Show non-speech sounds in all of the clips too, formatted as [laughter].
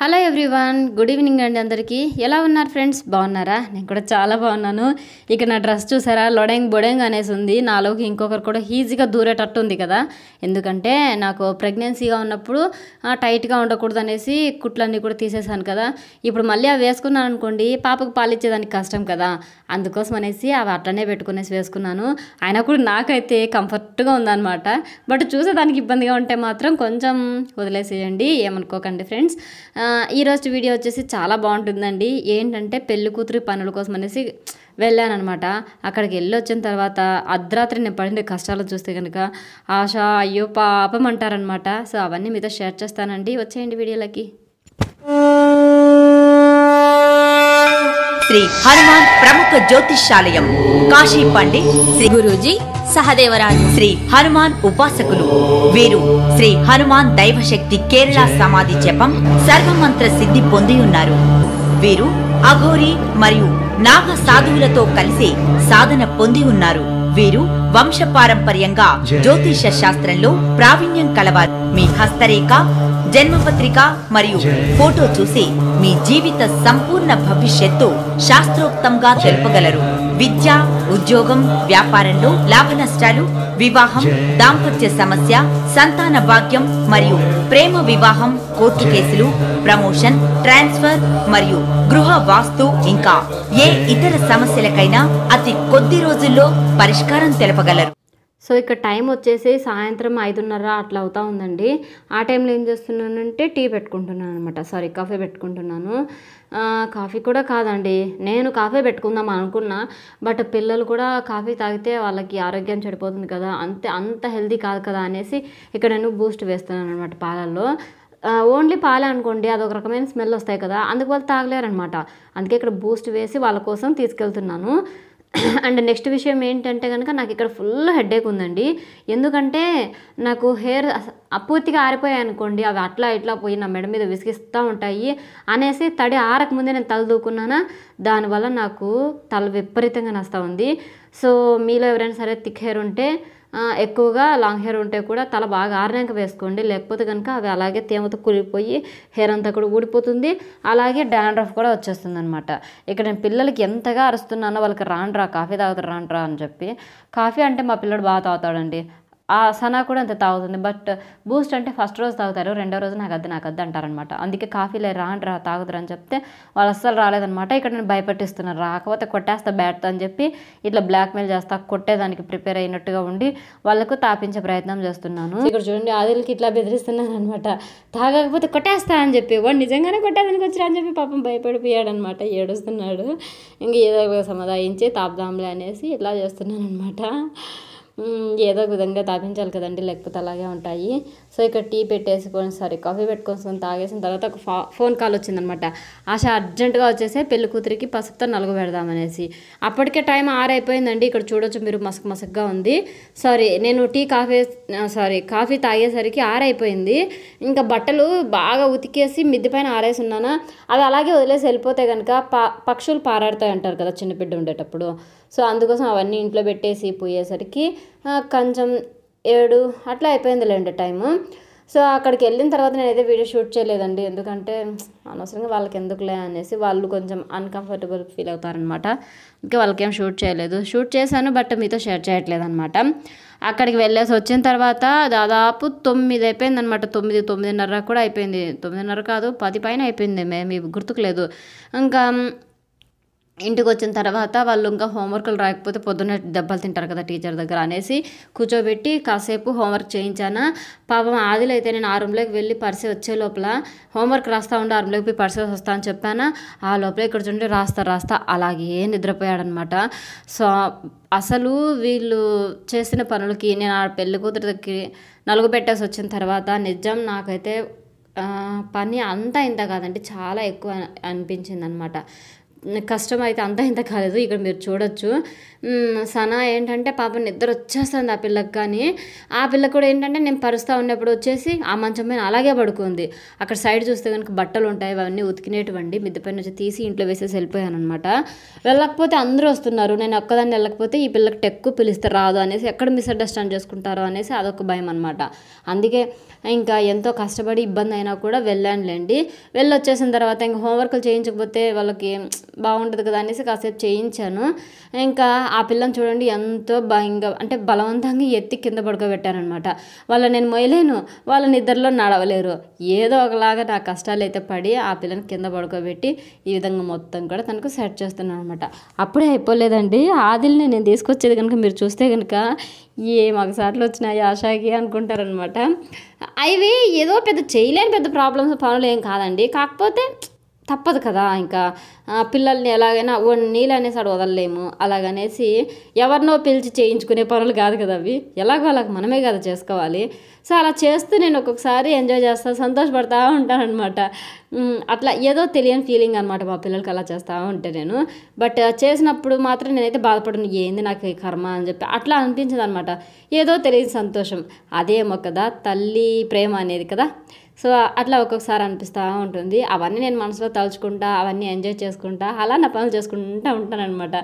hello everyone good evening అండి అందరికీ ఎలా ఉన్నారు ఫ్రెండ్స్ బాగున్నారా నేను కూడా చాలా బాగున్నాను ఇక నా డ్రెస్ చూసారా లొడెంగ్ బొడెంగ్ అనేసి ఉంది నాలోకి ఇంకొకరు కూడా ఈజీగా దూరేటట్టు ఉంది కదా ఎందుకంటే నాకు ప్రెగ్నెన్సీగా ఉన్నప్పుడు టైట్గా ఉండకూడదు అనేసి కుట్లన్నీ కూడా తీసేసాను కదా ఇప్పుడు మళ్ళీ అవి వేసుకున్నాను అనుకోండి పాపకు పాలిచ్చేదానికి కష్టం కదా అందుకోసం అనేసి అవి అట్లనే పెట్టుకునేసి వేసుకున్నాను అయినా కూడా నాకైతే కంఫర్ట్గా ఉందన్నమాట బట్ చూసేదానికి ఇబ్బందిగా ఉంటే మాత్రం కొంచెం వదిలేసేయండి ఏమనుకోకండి ఫ్రెండ్స్ ఈరోజు వీడియో వచ్చేసి చాలా బాగుంటుందండి ఏంటంటే పెళ్లి కూతురి పనుల కోసం అనేసి వెళ్ళానమాట అక్కడికి వెళ్ళి వచ్చిన తర్వాత అర్ధరాత్రి నేను పడిన కష్టాలు చూస్తే కనుక ఆశ అయ్యో పాపం అంటారనమాట సో అవన్నీ మీతో షేర్ చేస్తానండి వచ్చేయండి వీడియోలకి శ్రీ హనుమాన్ ప్రముఖ జ్యోతిషాలయం కాశీ పండిట్ శ్రీ గురూజీ సహదేవరాజు శ్రీ హనుమాన్ ఉపాసకులు వీరు శ్రీ హనుమాన్ దైవశక్తి కేరళ సమాధి జపం సర్వమంత్ర సిద్ధి పొంది ఉన్నారు వీరు అఘోరి మరియు నాగ సాధువులతో కలిసి సాధన పొంది ఉన్నారు వీరు వంశపారంపర్యంగా జ్యోతిష శాస్త్రంలో ప్రావీణ్యం కలవారు మీ హస్తరేఖ జన్మపత్రిక మరియు ఫోటో చూసి మీ జీవిత సంపూర్ణ భవిష్యత్తు శాస్త్రోక్తంగా తెలుపగలరు విద్య ఉద్యోగం వ్యాపారంలో లాభ నష్టాలు వివాహం దాంపత్య సమస్య సంతాన భాగ్యం మరియు ప్రేమ వివాహం కోర్టు కేసులు ప్రమోషన్ ట్రాన్స్ఫర్ మరియు గృహ వాస్తు ఇంకా ఏ ఇతర సమస్యలకైనా అతి కొద్ది రోజుల్లో పరిష్కారం తెలపగలరు సో ఇక టైం వచ్చేసి సాయంత్రం ఐదున్నర అట్లా అవుతూ ఉందండి ఆ టైంలో ఏం చేస్తున్నానంటే టీ పెట్టుకుంటున్నాను అనమాట సారీ కాఫీ పెట్టుకుంటున్నాను కాఫీ కూడా కాదండి నేను కాఫీ పెట్టుకుందాం అనుకున్నా బట్ పిల్లలు కూడా కాఫీ తాగితే వాళ్ళకి ఆరోగ్యం చెడిపోతుంది కదా అంతే అంత హెల్దీ కాదు కదా అనేసి ఇక్కడ నేను బూస్ట్ వేస్తున్నాను అనమాట పాలల్లో ఓన్లీ పాలే అనుకోండి అదొక రకమైన స్మెల్ వస్తాయి కదా అందుకు వాళ్ళు తాగలేరనమాట అందుకే ఇక్కడ బూస్ట్ వేసి వాళ్ళ కోసం తీసుకెళ్తున్నాను అండ్ నెక్స్ట్ విషయం ఏంటంటే కనుక నాకు ఇక్కడ ఫుల్ హెడేక్ ఉందండి ఎందుకంటే నాకు హెయిర్ అపూర్తిగా ఆరిపోయాయి అనుకోండి అవి అట్లా ఇట్లా పోయి నా మెడ మీద విసిగిస్తూ ఉంటాయి అనేసి తడి ఆరకముందే నేను తల దానివల్ల నాకు తల విపరీతంగా నస్తూ ఉంది సో మీలో ఎవరైనా సరే థిక్ హెయిర్ ఉంటే ఎక్కువగా లాంగ్ హెయిర్ ఉంటే కూడా తల బాగా ఆరినాక వేసుకోండి లేకపోతే కనుక అవి అలాగే తేమతో కులిపోయి హెయిర్ అంతా కూడా ఊడిపోతుంది అలాగే డాండ్రఫ్ కూడా వచ్చేస్తుంది అనమాట ఇక్కడ నేను పిల్లలకి ఎంతగా అరుస్తున్నానో వాళ్ళకి రాండ్రా కాఫీ తాగుతారు రాండ్రా అని చెప్పి కాఫీ అంటే మా పిల్లడు బాగా తాగుతాడండి ఆ సనా కూడా అంత తాగుతుంది బట్ బూస్ట్ అంటే ఫస్ట్ రోజు తాగుతారు రెండో రోజు నాకు అద్దె నాకు అద్దె అంటారనమాట అందుకే కాఫీలే రాండి రా తాగుతారు అని చెప్తే వాళ్ళు అస్సలు రాలేదనమాట ఇక్కడ నేను భయపెట్టిస్తున్నాను రాకపోతే కొట్టేస్తా బ్యాట్తో అని చెప్పి ఇట్లా బ్లాక్మెయిల్ చేస్తా కొట్టేదానికి ప్రిపేర్ అయినట్టుగా ఉండి వాళ్ళకు తాపించే ప్రయత్నం చేస్తున్నాను ఇక్కడ చూడండి ఆదిలకి ఇట్లా బెదిరిస్తున్నాను అనమాట తాగకపోతే కొట్టేస్తా అని చెప్పి వాడు నిజంగానే కొట్టేదానికి వచ్చిరా అని చెప్పి పాపం భయపడిపోయాడనమాట ఏడుస్తున్నాడు ఇంక ఏదో సమాధానించి తాపదాంలే అనేసి ఇట్లా చేస్తున్నాను అనమాట ఏదో ఒక విధంగా తాపించాలి కదండి లేకపోతే అలాగే ఉంటాయి సో ఇక్కడ టీ పెట్టేసుకొని సారీ కాఫీ పెట్టుకొని తాగేసిన తర్వాత ఒక ఫోన్ కాల్ వచ్చిందనమాట ఆశ అర్జెంటుగా వచ్చేసి పెళ్లి కూతురికి పసుపుతో నలుగు పెడదామనేసి అప్పటికే టైం ఆరైపోయిందండి ఇక్కడ చూడొచ్చు మీరు మసక్ మసక్గా ఉంది సారీ నేను టీ కాఫీ సారీ కాఫీ తాగేసరికి ఆరైపోయింది ఇంకా బట్టలు బాగా ఉతికేసి మిద్ది పైన ఆరేసి ఉన్నానా అవి అలాగే వదిలేసి వెళ్ళిపోతే కనుక పక్షులు పారాడుతాయి అంటారు కదా చిన్నపిడ్డ ఉండేటప్పుడు సో అందుకోసం అవన్నీ ఇంట్లో పెట్టేసి పోయేసరికి కొంచెం ఏడు అట్లా అయిపోయిందిలేండి టైము సో అక్కడికి వెళ్ళిన తర్వాత నేనైతే వీడియో షూట్ చేయలేదండి ఎందుకంటే అనవసరంగా వాళ్ళకి ఎందుకులే అనేసి వాళ్ళు కొంచెం అన్కంఫర్టబుల్ ఫీల్ అవుతారనమాట ఇంకా వాళ్ళకేం షూట్ చేయలేదు షూట్ చేశాను బట్ మీతో షేర్ చేయట్లేదు అనమాట అక్కడికి వెళ్ళేసి వచ్చిన తర్వాత దాదాపు తొమ్మిది అయిపోయింది అనమాట తొమ్మిది తొమ్మిదిన్నర కూడా అయిపోయింది తొమ్మిదిన్నర కాదు పది పైన అయిపోయింది మేము గుర్తుకు లేదు ఇంకా ఇంటికి వచ్చిన తర్వాత వాళ్ళు ఇంకా హోంవర్క్లు రాకపోతే పొద్దున్న దెబ్బలు తింటారు కదా టీచర్ దగ్గర అనేసి కూర్చోబెట్టి కాసేపు హోంవర్క్ చేయించాను పాపం ఆదిలైతే అయితే నేను ఆ రూమ్లోకి వెళ్ళి పరిసే వచ్చే లోపల హోంవర్క్ రాస్తా ఉండే ఆ రూమ్లోకి పోయి పరిసే వస్తా అని చెప్పాను ఆ లోపల ఇక్కడ చూడండి రాస్తా రాస్తా అలాగే నిద్రపోయాడనమాట సో అసలు వీళ్ళు చేసిన పనులకి నేను ఆ పెళ్లి కూతురు దగ్గరికి నలుగు పెట్టేసి వచ్చిన తర్వాత నిజం నాకైతే పని అంతా ఇంత కాదండి చాలా ఎక్కువ అనిపించింది అనమాట కష్టం అయితే అంత ఇంత కాలేదు ఇక్కడ మీరు చూడొచ్చు సనా ఏంటంటే పాప నిద్ర వచ్చేస్తుంది ఆ పిల్లకి కానీ ఆ పిల్ల కూడా ఏంటంటే నేను పరుస్తూ ఉన్నప్పుడు వచ్చేసి ఆ మంచం పైన అలాగే పడుకుంది అక్కడ సైడ్ చూస్తే కనుక బట్టలు ఉంటాయి అవన్నీ ఉతికినేటువంటి మిద్ద పైన వచ్చి తీసి ఇంట్లో వేసేసి వెళ్ళిపోయాను అనమాట వెళ్ళకపోతే అందరూ వస్తున్నారు నేను ఒక్కదాన్ని వెళ్ళకపోతే ఈ పిల్లకి టెక్కు పిలిస్తే రాదు అనేసి ఎక్కడ మిస్అండర్స్టాండ్ చేసుకుంటారో అనేసి అదొక భయం అనమాట అందుకే ఇంకా ఎంతో కష్టపడి ఇబ్బంది అయినా కూడా వెళ్ళానులేండి వెళ్ళొచ్చేసిన తర్వాత ఇంకా హోంవర్క్లు చేయించకపోతే వాళ్ళకి బాగుంటుంది కదా అనేసి కాసేపు చేయించాను ఇంకా ఆ పిల్లని చూడండి ఎంతో భయంగా అంటే బలవంతంగా ఎత్తి కింద పడుకోబెట్టానమాట వాళ్ళ నేను మొయలేను వాళ్ళ నిద్రలో నడవలేరు ఏదో ఒకలాగా నా కష్టాలు అయితే పడి ఆ పిల్లని కింద పడుకోబెట్టి ఈ విధంగా మొత్తం కూడా తనకు సెట్ చేస్తున్నాను అనమాట అప్పుడే అయిపోలేదండి ఆదిల్ని నేను తీసుకొచ్చేది కనుక మీరు చూస్తే కనుక ఏ మగసార్లు వచ్చినాయి ఆశాకి అనుకుంటారనమాట అవి ఏదో పెద్ద చేయలేని పెద్ద ప్రాబ్లమ్స్ పనులు ఏం కాదండి కాకపోతే తప్పదు కదా ఇంకా పిల్లల్ని ఎలాగైనా నీళ్ళు అనేసి వదలలేము అలాగనేసి ఎవరినో పిలిచి చేయించుకునే పనులు కాదు కదా అవి ఎలాగో అలాగ మనమే కదా చేసుకోవాలి సో అలా చేస్తూ నేను ఒక్కొక్కసారి ఎంజాయ్ చేస్తా సంతోషపడతా ఉంటానన్నమాట అట్లా ఏదో తెలియని ఫీలింగ్ అనమాట మా పిల్లలకి అలా చేస్తూ ఉంటే నేను బట్ చేసినప్పుడు మాత్రం నేనైతే బాధపడను ఏంది నాకు కర్మ అని చెప్పి అట్లా అనిపించదు అనమాట ఏదో తెలియని సంతోషం అదేమో కదా తల్లి ప్రేమ అనేది కదా సో అట్లా ఒక్కొక్కసారి అనిపిస్తూ ఉంటుంది అవన్నీ నేను మనసులో తలుచుకుంటా అవన్నీ ఎంజాయ్ చేసుకుంటా అలా నా పనులు చేసుకుంటూ అనమాట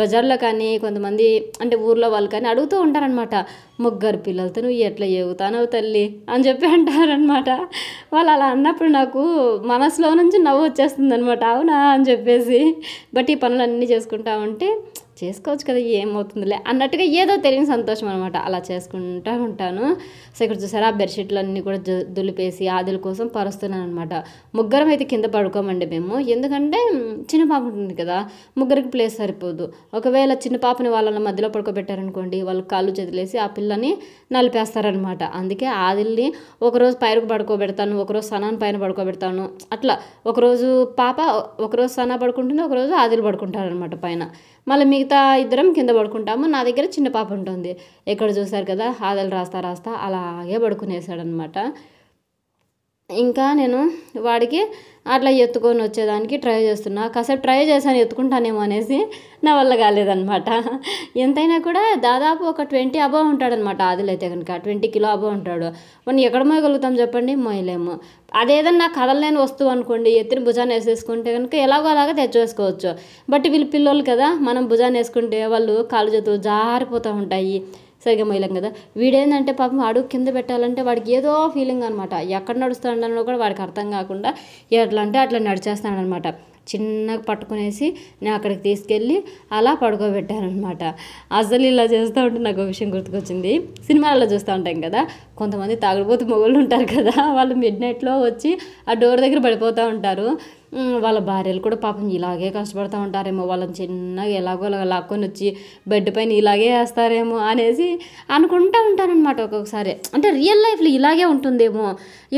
బజార్లో కానీ కొంతమంది అంటే ఊర్లో వాళ్ళు కానీ అడుగుతూ ఉంటారనమాట ముగ్గురు పిల్లలతో నువ్వు ఎట్లా ఏగుతానవు తల్లి అని చెప్పి అంటారనమాట వాళ్ళు అలా అన్నప్పుడు నాకు మనసులో నుంచి నవ్వు వచ్చేస్తుంది అనమాట అవునా అని చెప్పేసి బట్ ఈ పనులన్నీ చేసుకుంటా ఉంటే చేసుకోవచ్చు కదా ఏమవుతుందిలే అన్నట్టుగా ఏదో తెలియని సంతోషం అనమాట అలా చేసుకుంటూ ఉంటాను సో ఇక్కడ చూసారా బెడ్షీట్లు అన్నీ కూడా దులిపేసి ఆదుల కోసం పరుస్తున్నాను అనమాట ముగ్గురం అయితే కింద పడుకోమండి మేము ఎందుకంటే చిన్న పాప ఉంటుంది కదా ముగ్గురికి ప్లేస్ సరిపోదు ఒకవేళ చిన్న పాపని వాళ్ళ మధ్యలో పడుకోబెట్టారనుకోండి వాళ్ళు కాళ్ళు చదిలేసి ఆ పిల్లని నలిపేస్తారనమాట అందుకే ఆదిల్ని ఒకరోజు పైరుకు పడుకోబెడతాను ఒకరోజు సనాన్ పైన పడుకోబెడతాను అట్లా ఒకరోజు పాప ఒకరోజు సనా పడుకుంటుంది ఒకరోజు ఆదిలు పడుకుంటారనమాట పైన మళ్ళీ మిగతా ఇద్దరం కింద పడుకుంటాము నా దగ్గర చిన్న పాప ఉంటుంది ఎక్కడ చూశారు కదా ఆదలు రాస్తా రాస్తా అలాగే పడుకునేసాడనమాట ఇంకా నేను వాడికి అట్లా ఎత్తుకొని వచ్చేదానికి ట్రై చేస్తున్నా కాసేపు ట్రై చేశాను ఎత్తుకుంటానేమో అనేసి నా వల్ల కాలేదనమాట ఎంతైనా కూడా దాదాపు ఒక ట్వంటీ అబవ్ ఉంటాడనమాట ఆదిలైతే కనుక ట్వంటీ కిలో అబవ్ ఉంటాడు మనం ఎక్కడ మోయగలుగుతాం చెప్పండి మోయలేము అదేదన్నా కదలలేని వస్తువు అనుకోండి ఎత్తిన భుజాన్ని వేసేసుకుంటే కనుక ఎలాగో అలాగా తెచ్చేసుకోవచ్చు బట్ వీళ్ళు పిల్లలు కదా మనం భుజాన్ని వేసుకుంటే వాళ్ళు కాలు చేతులు జారిపోతూ ఉంటాయి సరిగ్గా మొయ్యలేం కదా వీడేందంటే పాపం అడుగు కింద పెట్టాలంటే వాడికి ఏదో ఫీలింగ్ అనమాట ఎక్కడ నడుస్తాడనో కూడా వాడికి అర్థం కాకుండా ఎట్లా అంటే అట్లా నడిచేస్తాడనమాట చిన్నగా పట్టుకునేసి నేను అక్కడికి తీసుకెళ్ళి అలా పడుకోబెట్టారనమాట అసలు ఇలా చేస్తూ ఉంటే నాకు విషయం గుర్తుకొచ్చింది సినిమాలలో చూస్తూ ఉంటాం కదా కొంతమంది తాగుడుపోతు మొగలు ఉంటారు కదా వాళ్ళు మిడ్ నైట్లో వచ్చి ఆ డోర్ దగ్గర పడిపోతూ ఉంటారు వాళ్ళ భార్యలు కూడా పాపం ఇలాగే కష్టపడుతూ ఉంటారేమో వాళ్ళని చిన్నగా ఎలాగో లాక్కొని వచ్చి బెడ్ పైన ఇలాగే వేస్తారేమో అనేసి అనుకుంటూ ఉంటానన్నమాట ఒక్కొక్కసారి అంటే రియల్ లైఫ్లో ఇలాగే ఉంటుందేమో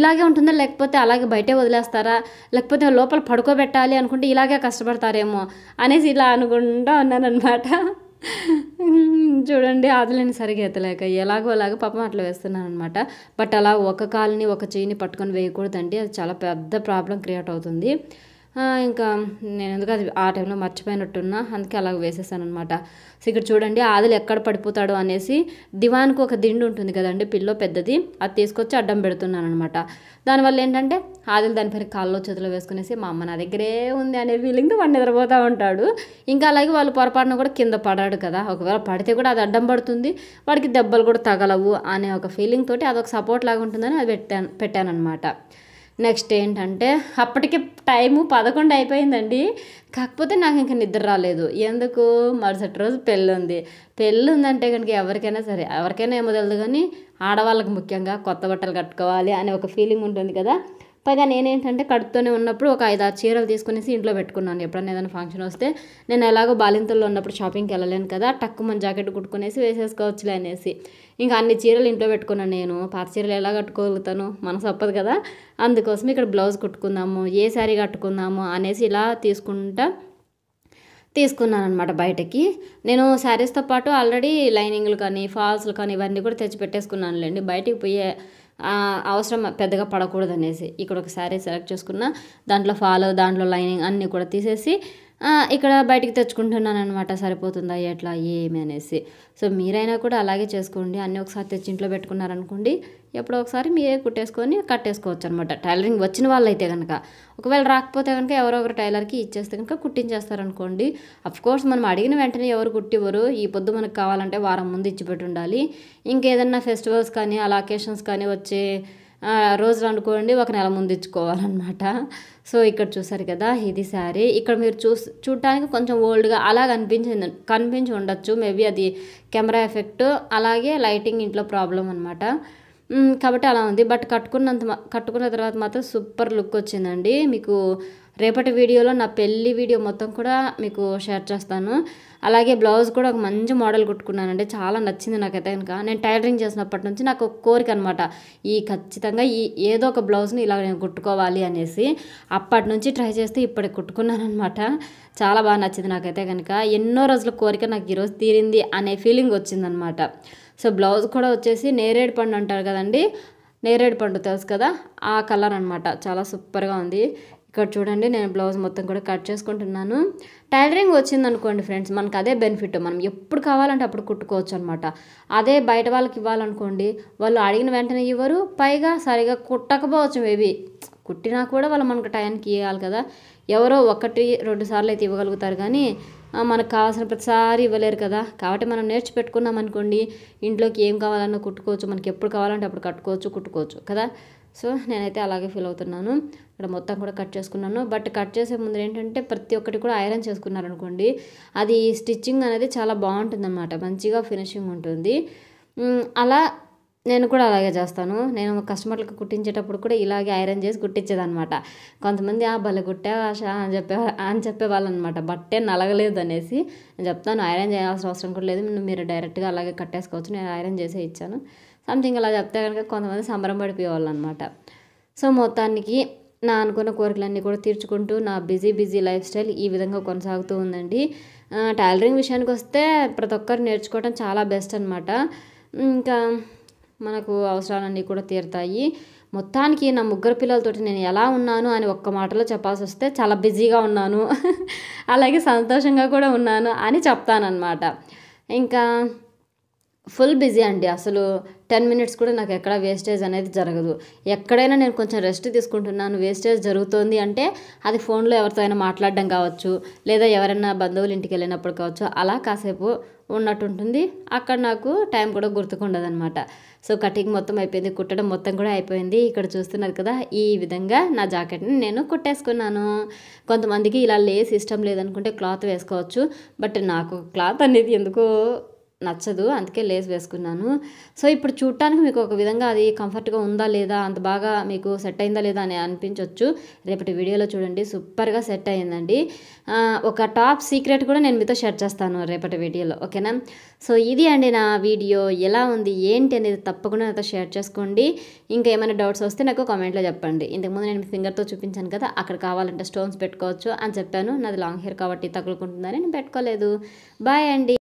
ఇలాగే ఉంటుందా లేకపోతే అలాగే బయటే వదిలేస్తారా లేకపోతే లోపల పడుకోబెట్టాలి అనుకుంటే ఇలాగే కష్టపడతారేమో అనేసి ఇలా అనుకుంటూ అనమాట చూడండి ఆదులని సరిగా ఎత్తలేక ఎలాగో అలాగ పాపం అట్లా వేస్తున్నాను అనమాట బట్ అలా ఒక కాలుని ఒక చేయిని పట్టుకొని వేయకూడదండి అది చాలా పెద్ద ప్రాబ్లం క్రియేట్ అవుతుంది ఇంకా నేను ఎందుకు అది ఆ టైంలో మర్చిపోయినట్టున్నా అందుకే అలాగ వేసేసాను అనమాట సో ఇక్కడ చూడండి ఆదిలు ఎక్కడ పడిపోతాడు అనేసి దివాన్కు ఒక దిండు ఉంటుంది కదండి పిల్లో పెద్దది అది తీసుకొచ్చి అడ్డం పెడుతున్నాను అనమాట దానివల్ల ఏంటంటే ఆదిలు దానిపైన కాళ్ళలో చేతిలో వేసుకునేసి మా అమ్మ నా దగ్గరే ఉంది అనే ఫీలింగ్తో వాడు నిద్రపోతూ ఉంటాడు ఇంకా అలాగే వాళ్ళు పొరపాటున కూడా కింద పడాడు కదా ఒకవేళ పడితే కూడా అది అడ్డం పడుతుంది వాడికి దెబ్బలు కూడా తగలవు అనే ఒక ఫీలింగ్ తోటి అదొక సపోర్ట్ లాగా ఉంటుందని అది పెట్టాను పెట్టానమాట నెక్స్ట్ ఏంటంటే అప్పటికి టైము పదకొండు అయిపోయిందండి కాకపోతే నాకు ఇంకా నిద్ర రాలేదు ఎందుకు మరుసటి రోజు పెళ్ళి ఉంది పెళ్ళి ఉందంటే కనుక ఎవరికైనా సరే ఎవరికైనా ఏమో తెలియదు కానీ ఆడవాళ్ళకి ముఖ్యంగా కొత్త బట్టలు కట్టుకోవాలి అనే ఒక ఫీలింగ్ ఉంటుంది కదా పైగా నేనేంటంటే కడుతూనే ఉన్నప్పుడు ఒక ఐదు ఆరు చీరలు తీసుకునేసి ఇంట్లో పెట్టుకున్నాను ఎప్పుడన్నా ఏదైనా ఫంక్షన్ వస్తే నేను ఎలాగో బాలింతల్లో ఉన్నప్పుడు షాపింగ్కి వెళ్ళలేను కదా టక్కు మన జాకెట్ కుట్టుకునేసి వేసేసుకోవచ్చులే అనేసి ఇంకా అన్ని చీరలు ఇంట్లో పెట్టుకున్నాను నేను పాత చీరలు ఎలా కట్టుకోగలుగుతాను మనసు అప్పదు కదా అందుకోసం ఇక్కడ బ్లౌజ్ కుట్టుకుందాము ఏ శారీ కట్టుకుందాము అనేసి ఇలా తీసుకుంటా తీసుకున్నాను అనమాట బయటకి నేను శారీస్తో పాటు ఆల్రెడీ లైనింగ్లు కానీ ఫాల్స్లు కానీ ఇవన్నీ కూడా తెచ్చి పెట్టేసుకున్నానులేండి బయటికి పోయే అవసరం పెద్దగా పడకూడదు అనేసి ఇక్కడ ఒక శారీ సెలెక్ట్ చేసుకున్న దాంట్లో ఫాలో దాంట్లో లైనింగ్ అన్నీ కూడా తీసేసి ఇక్కడ బయటికి తెచ్చుకుంటున్నాను అనమాట సరిపోతుందా ఎట్లా ఏమి అనేసి సో మీరైనా కూడా అలాగే చేసుకోండి అన్నీ ఒకసారి తెచ్చి ఇంట్లో పెట్టుకున్నారనుకోండి ఎప్పుడో ఒకసారి మీరే కుట్టేసుకొని కట్టేసుకోవచ్చు అనమాట టైలరింగ్ వచ్చిన వాళ్ళైతే కనుక ఒకవేళ రాకపోతే కనుక ఎవరో ఒకరు టైలర్కి ఇచ్చేస్తే కనుక కుట్టించేస్తారనుకోండి కోర్స్ మనం అడిగిన వెంటనే ఎవరు కుట్టివ్వరు ఈ పొద్దు మనకు కావాలంటే వారం ముందు ఉండాలి ఇంకేదన్నా ఫెస్టివల్స్ కానీ అలా అకేషన్స్ కానీ వచ్చే రోజులు అనుకోండి ఒక నెల ముందు ఇచ్చుకోవాలన్నమాట సో ఇక్కడ చూసారు కదా ఇది శారీ ఇక్కడ మీరు చూ చూడటానికి కొంచెం ఓల్డ్గా అలా అనిపించింది కనిపించి ఉండొచ్చు మేబీ అది కెమెరా ఎఫెక్ట్ అలాగే లైటింగ్ ఇంట్లో ప్రాబ్లం అనమాట కాబట్టి అలా ఉంది బట్ కట్టుకున్నంత కట్టుకున్న తర్వాత మాత్రం సూపర్ లుక్ వచ్చిందండి మీకు రేపటి వీడియోలో నా పెళ్ళి వీడియో మొత్తం కూడా మీకు షేర్ చేస్తాను అలాగే బ్లౌజ్ కూడా ఒక మంచి మోడల్ కుట్టుకున్నానండి చాలా నచ్చింది నాకైతే కనుక నేను టైలరింగ్ చేసినప్పటి నుంచి నాకు ఒక కోరిక అనమాట ఈ ఖచ్చితంగా ఈ ఏదో ఒక బ్లౌజ్ని ఇలా నేను కుట్టుకోవాలి అనేసి అప్పటి నుంచి ట్రై చేస్తే ఇప్పటికి కుట్టుకున్నాను అనమాట చాలా బాగా నచ్చింది నాకైతే కనుక ఎన్నో రోజుల కోరిక నాకు ఈరోజు తీరింది అనే ఫీలింగ్ వచ్చిందనమాట సో బ్లౌజ్ కూడా వచ్చేసి నేరేడు పండు అంటారు కదండి నేరేడు పండు తెలుసు కదా ఆ కలర్ అనమాట చాలా సూపర్గా ఉంది ఇక్కడ చూడండి నేను బ్లౌజ్ మొత్తం కూడా కట్ చేసుకుంటున్నాను టైలరింగ్ వచ్చింది అనుకోండి ఫ్రెండ్స్ మనకు అదే బెనిఫిట్ మనం ఎప్పుడు కావాలంటే అప్పుడు కుట్టుకోవచ్చు అనమాట అదే బయట వాళ్ళకి ఇవ్వాలనుకోండి వాళ్ళు అడిగిన వెంటనే ఇవ్వరు పైగా సరిగా కుట్టకపోవచ్చు మేబీ కుట్టినా కూడా వాళ్ళు మనకు టైంకి ఇవ్వాలి కదా ఎవరో ఒకటి రెండు సార్లు అయితే ఇవ్వగలుగుతారు కానీ మనకు కావాల్సిన ప్రతిసారి ఇవ్వలేరు కదా కాబట్టి మనం నేర్చి పెట్టుకున్నాం అనుకోండి ఇంట్లోకి ఏం కావాలన్నా కుట్టుకోవచ్చు మనకి ఎప్పుడు కావాలంటే అప్పుడు కట్టుకోవచ్చు కుట్టుకోవచ్చు కదా సో నేనైతే అలాగే ఫీల్ అవుతున్నాను ఇక్కడ మొత్తం కూడా కట్ చేసుకున్నాను బట్ కట్ చేసే ముందు ఏంటంటే ప్రతి ఒక్కటి కూడా ఐరన్ చేసుకున్నారనుకోండి అది స్టిచ్చింగ్ అనేది చాలా బాగుంటుంది మంచిగా ఫినిషింగ్ ఉంటుంది అలా నేను కూడా అలాగే చేస్తాను నేను కస్టమర్లకు కుట్టించేటప్పుడు కూడా ఇలాగే ఐరన్ చేసి కుట్టించేదనమాట కొంతమంది ఆ భలే కుట్టా ఆశ అని చెప్పే అని చెప్పేవాళ్ళు అనమాట బట్టే నలగలేదు అనేసి నేను చెప్తాను ఐరన్ చేయాల్సిన అవసరం కూడా లేదు మీరు డైరెక్ట్గా అలాగే కట్టేసుకోవచ్చు నేను ఐరన్ చేసే ఇచ్చాను సంథింగ్ అలా చెప్తే కనుక కొంతమంది సంబరం పడిపోయేవాళ్ళు అనమాట సో మొత్తానికి నా అనుకున్న కోరికలన్నీ కూడా తీర్చుకుంటూ నా బిజీ బిజీ లైఫ్ స్టైల్ ఈ విధంగా కొనసాగుతూ ఉందండి టైలరింగ్ విషయానికి వస్తే ప్రతి ఒక్కరు నేర్చుకోవడం చాలా బెస్ట్ అనమాట ఇంకా మనకు అవసరాలన్నీ కూడా తీరుతాయి మొత్తానికి నా ముగ్గురు పిల్లలతోటి నేను ఎలా ఉన్నాను అని ఒక్క మాటలో చెప్పాల్సి వస్తే చాలా బిజీగా ఉన్నాను [laughs] అలాగే సంతోషంగా కూడా ఉన్నాను అని చెప్తానన్నమాట ఇంకా ఫుల్ బిజీ అండి అసలు టెన్ మినిట్స్ కూడా నాకు ఎక్కడ వేస్టేజ్ అనేది జరగదు ఎక్కడైనా నేను కొంచెం రెస్ట్ తీసుకుంటున్నాను వేస్టేజ్ జరుగుతోంది అంటే అది ఫోన్లో ఎవరితో అయినా మాట్లాడడం కావచ్చు లేదా ఎవరైనా బంధువులు ఇంటికి వెళ్ళినప్పుడు కావచ్చు అలా కాసేపు ఉన్నట్టు ఉంటుంది అక్కడ నాకు టైం కూడా గుర్తుకుండదు అనమాట సో కటింగ్ మొత్తం అయిపోయింది కుట్టడం మొత్తం కూడా అయిపోయింది ఇక్కడ చూస్తున్నారు కదా ఈ విధంగా నా జాకెట్ని నేను కుట్టేసుకున్నాను కొంతమందికి ఇలా లేస్ ఇష్టం లేదనుకుంటే క్లాత్ వేసుకోవచ్చు బట్ నాకు క్లాత్ అనేది ఎందుకో నచ్చదు అందుకే లేస్ వేసుకున్నాను సో ఇప్పుడు చూడటానికి మీకు ఒక విధంగా అది కంఫర్ట్గా ఉందా లేదా అంత బాగా మీకు సెట్ అయిందా లేదా అని అనిపించవచ్చు రేపటి వీడియోలో చూడండి సూపర్గా సెట్ అయిందండి ఒక టాప్ సీక్రెట్ కూడా నేను మీతో షేర్ చేస్తాను రేపటి వీడియోలో ఓకేనా సో ఇది అండి నా వీడియో ఎలా ఉంది ఏంటి అనేది తప్పకుండా నాతో షేర్ చేసుకోండి ఇంకా ఏమైనా డౌట్స్ వస్తే నాకు కామెంట్లో చెప్పండి ఇంతకుముందు నేను ఫింగర్తో చూపించాను కదా అక్కడ కావాలంటే స్టోన్స్ పెట్టుకోవచ్చు అని చెప్పాను నాది లాంగ్ హెయిర్ కాబట్టి తగులుకుంటుందని నేను పెట్టుకోలేదు బాయ్ అండి